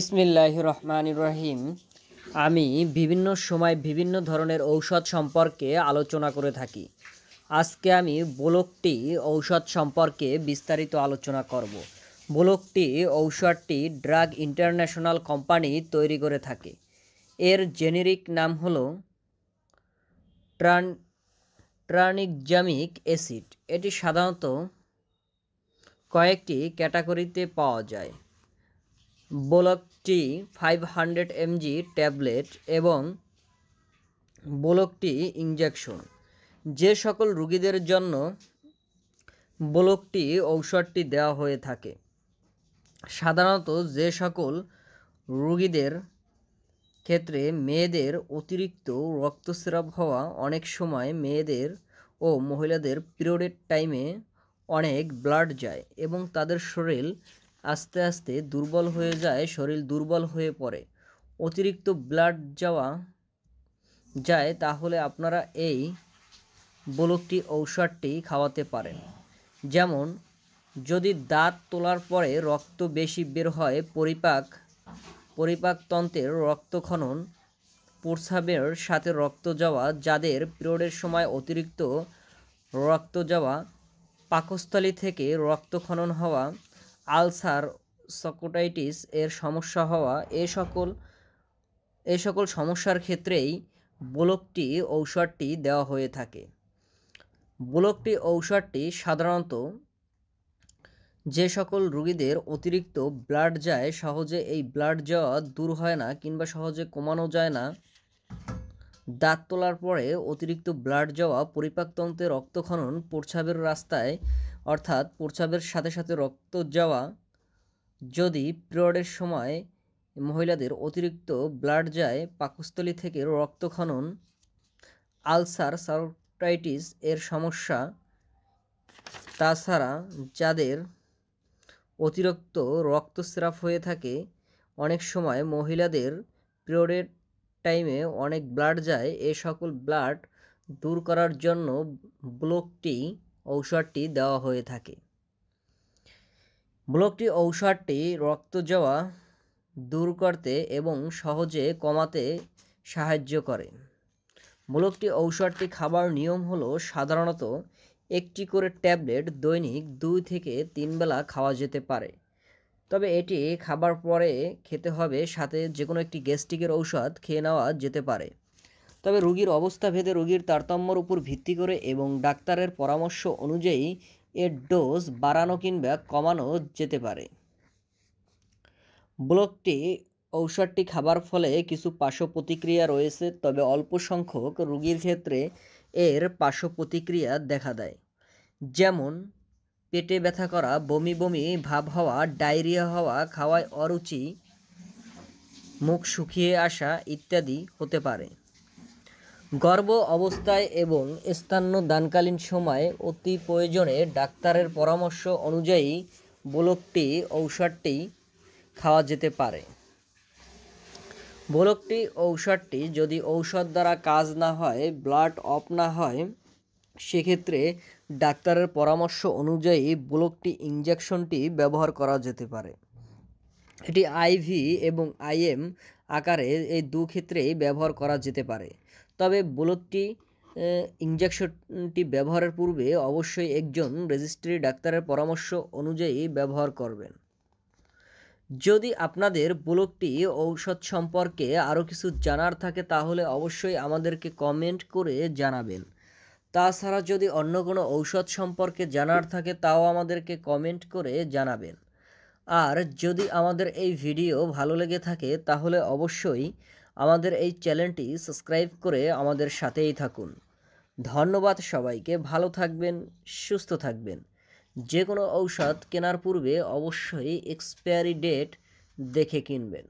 ইসমিল্লাহ রহমান রহিম আমি বিভিন্ন সময় বিভিন্ন ধরনের ঔষধ সম্পর্কে আলোচনা করে থাকি আজকে আমি বোলকটি ঔষধ সম্পর্কে বিস্তারিত আলোচনা করব বোলকটি ঔষধটি ড্রাগ ইন্টারন্যাশনাল কোম্পানি তৈরি করে থাকে এর জেনেরিক নাম হল ট্রান ট্রানিকজামিক অ্যাসিড এটি সাধারণত কয়েকটি ক্যাটাগরিতে পাওয়া যায় ব্লকটি ফাইভ হান্ড্রেড এমজি ট্যাবলেট এবং ব্লকটি ইঞ্জেকশন যে সকল রুগীদের জন্য ব্লকটি ঔষধটি দেওয়া হয়ে থাকে সাধারণত যে সকল রুগীদের ক্ষেত্রে মেয়েদের অতিরিক্ত রক্তস্রাব হওয়া অনেক সময় মেয়েদের ও মহিলাদের পিরিয়ডের টাইমে অনেক ব্লাড যায় এবং তাদের শরীর আস্তে আস্তে দুর্বল হয়ে যায় শরীর দুর্বল হয়ে পড়ে অতিরিক্ত ব্লাড যাওয়া যায় তাহলে আপনারা এই বলকটি ঔষধটি খাওয়াতে পারেন যেমন যদি দাঁত তোলার পরে রক্ত বেশি বের হয় পরিপাক পরিপাকতন্ত্রের রক্তক্ষণন প্রস্রাবের সাথে রক্ত যাওয়া যাদের পিরিয়ডের সময় অতিরিক্ত রক্ত যাওয়া পাকস্থলী থেকে রক্তক্ষণন হওয়া আলসার সকোটাইটিস এর সমস্যা হওয়া এ সকল এ সকল সমস্যার ক্ষেত্রেই বোলকটি ঔষধটি দেওয়া হয়ে থাকে ব্লকটি ঔষধটি সাধারণত যে সকল রোগীদের অতিরিক্ত ব্লাড যায় সহজে এই ব্লাড যাওয়া দূর হয় না কিংবা সহজে কমানো যায় না দাঁত তোলার পরে অতিরিক্ত ব্লাড যাওয়া পরিপাকতন্ত্রে রক্তক্ষরণ প্রস্রাবের রাস্তায় অর্থাৎ প্রস্রাবের সাথে সাথে রক্ত যাওয়া যদি পিরিয়ডের সময় মহিলাদের অতিরিক্ত ব্লাড যায় পাকস্থলী থেকে রক্তক্ষরণ আলসার সার্টাইটিস এর সমস্যা তাছাড়া যাদের অতিরিক্ত রক্তস্রাব হয়ে থাকে অনেক সময় মহিলাদের পিরিয়ডের টাইমে অনেক ব্লাড যায় এ সকল ব্লাড দূর করার জন্য ব্লকটি ঔষধটি দেওয়া হয়ে থাকে ব্লকটি ঔষধটি রক্ত যাওয়া দূর করতে এবং সহজে কমাতে সাহায্য করে মূলকটি ঔষধটি খাবার নিয়ম হলো সাধারণত একটি করে ট্যাবলেট দৈনিক দুই থেকে তিন বেলা খাওয়া যেতে পারে তবে এটি খাবার পরে খেতে হবে সাথে যে কোনো একটি গ্যাস্ট্রিকের ঔষধ খেয়ে নেওয়া যেতে পারে তবে রোগীর অবস্থা ভেদে রোগীর তারতম্যর উপর ভিত্তি করে এবং ডাক্তারের পরামর্শ অনুযায়ী এর ডোজ বাড়ানো কিংবা কমানো যেতে পারে ব্লকটি ঔষধটি খাবার ফলে কিছু পার্শ্ব প্রতিক্রিয়া রয়েছে তবে অল্প সংখ্যক রোগীর ক্ষেত্রে এর পার্শ্ব প্রতিক্রিয়া দেখা দেয় যেমন পেটে ব্যথা করা বমি বমি ভাব হওয়া ডায়রিয়া হওয়া খাওয়ায় অরুচি মুখ শুকিয়ে আসা ইত্যাদি হতে পারে গর্ভ অবস্থায় এবং দানকালীন সময় অতি প্রয়োজনে ডাক্তারের পরামর্শ অনুযায়ী বোলকটি ঔষধটি খাওয়া যেতে পারে বোলকটি ঔষধটি যদি ঔষধ দ্বারা কাজ না হয় ব্লাড অফ না হয় সেক্ষেত্রে ডাক্তারের পরামর্শ অনুযায়ী বোলকটি ইঞ্জেকশনটি ব্যবহার করা যেতে পারে এটি আইভি এবং আইএম আকারে এই দু ক্ষেত্রেই ব্যবহার করা যেতে পারে তবে বুলেটটি ইঞ্জেকশনটি ব্যবহারের পূর্বে অবশ্যই একজন রেজিস্ট্রি ডাক্তারের পরামর্শ অনুযায়ী ব্যবহার করবেন যদি আপনাদের ব্লগটি ঔষধ সম্পর্কে আরও কিছু জানার থাকে তাহলে অবশ্যই আমাদেরকে কমেন্ট করে জানাবেন তাছাড়া যদি অন্য কোনো ঔষধ সম্পর্কে জানার থাকে তাও আমাদেরকে কমেন্ট করে জানাবেন আর যদি আমাদের এই ভিডিও ভালো লেগে থাকে তাহলে অবশ্যই আমাদের এই চ্যানেলটি সাবস্ক্রাইব করে আমাদের সাথেই থাকুন ধন্যবাদ সবাইকে ভালো থাকবেন সুস্থ থাকবেন যে কোনো ঔষধ কেনার পূর্বে অবশ্যই এক্সপায়ারি ডেট দেখে কিনবেন